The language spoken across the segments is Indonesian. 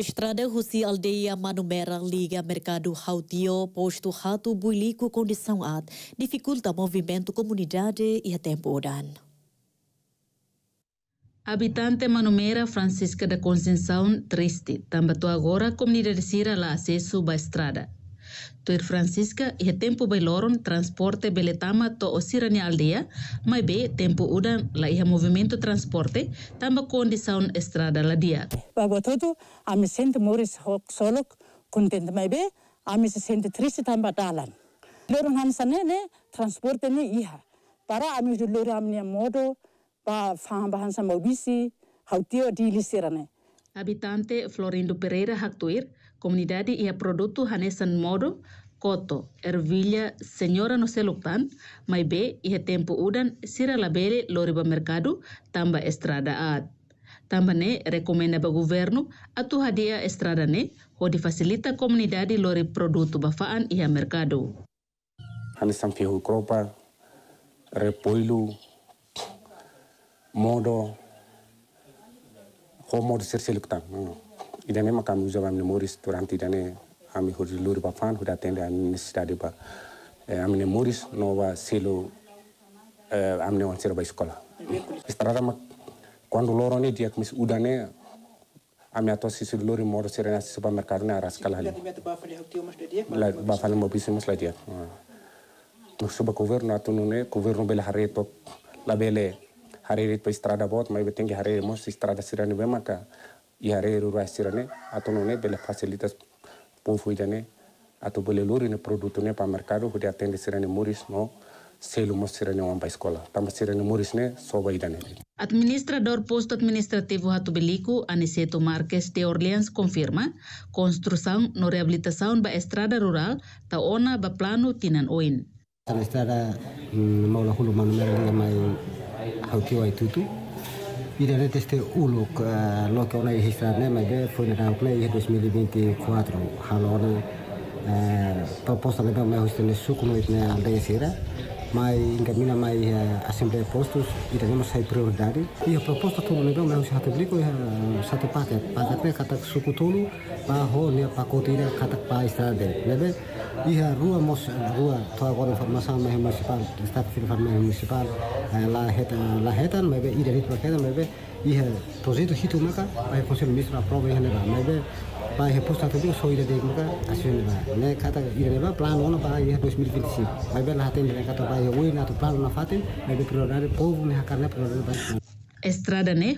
Estrada Rusi Aldeia Manumera liga Mercado Rautio, posto Rato Buili com condição AD, dificulta movimento comunidade e a temporada. Habitante Manumera Francisca da Conceição Triste, também agora comunidade Cira lá acesso à estrada. Tuir Francisca ia tempo beloron transporte beletama to osirani aldea, mai be tempo udan la ia movimento transporte tamba kondisaun estrada la dia. Bagototo ami sente moris hok solok kontent mai be ami se sente triste tamba dalan. Loron hansane ne transporte ne iha. Para ami julori amni modo ba faham bahan sama bisi hautio di lisirane. Habitante Florindo Pereira Hactuir, comunidade e a produto Hanesan Modo, koto Ervilha, Senhora no Selupan, Maibe e tempo udan Sira Labele Loriba Mercado, Tamba Estrada at. Tamba ne rekomenda ba governo atu hadia estrada ne di facilita comunidade lori produto bafaan ia a mercado. Hanesan Fihu Kropa, Repoilu, Modo, homo de Ida idane makam uzam amne moris ti idane ami hodi luar ba fan huda tende an necessidade ba e, amne moris nova selo e, amne on sero ba escola estrada mak quando loro ne diak mis udane ami ato si sul lori moro sisi si supermercado ne aras kala Bapak ba mas la diak no suba governo atunu governo bela hareto la bele hariri to istrada bot mai betengi hariri mos istrada sirane be maka i hariri ruai sirane atonone bele facilitas pufuidane atau bele lurine produtone pa mercado hudi atende sirane muris no selu mos sirane wamba sekolah, tapi sirane muris ne soba idane Administrador posto administrativo Beliku Aniceto Marques de Orleans, confirma construção no reabilitação da estrada rural ta ona ba plano tinan oin. Estrada mm, maula hulu manu mai hauti wai tutu ida le teste uluk lo que ona hisa ne ma de foi na play 2024 halona proposta eh, le ma hostele sukuno itne sira mas encaminha mais a eh, Assembleia de Postos e teremos a prioridade. E a proposta do nível mesmo se republico é eh, sete parte, parte pé kata suku tulu, para ne para cotilha kata para estrada, né? E a rua mos rua tu agora informação mais municipal, está com informação municipal, eh, lá reta lá reta, mas bem ir ali para reta, mas bem e projeto hito maka, aí conselho ministro aprova e mas Estrada ne 좀 소이다 되니까 아시는바 내 카타 이래바 플랜 오나 바 해포스 밀필시 바이벨 하테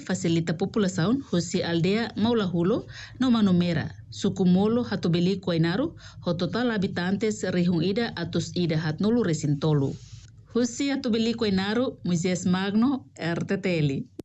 facilita população hosi aldeia Maulahulo no Manomera, Sucumolo Hatubeli Koinaru, ho total habitantes rihung ida atus ida hatnulu resintolu. Husi Hatubeli Kuainaru, Muzias Magno, RTTL.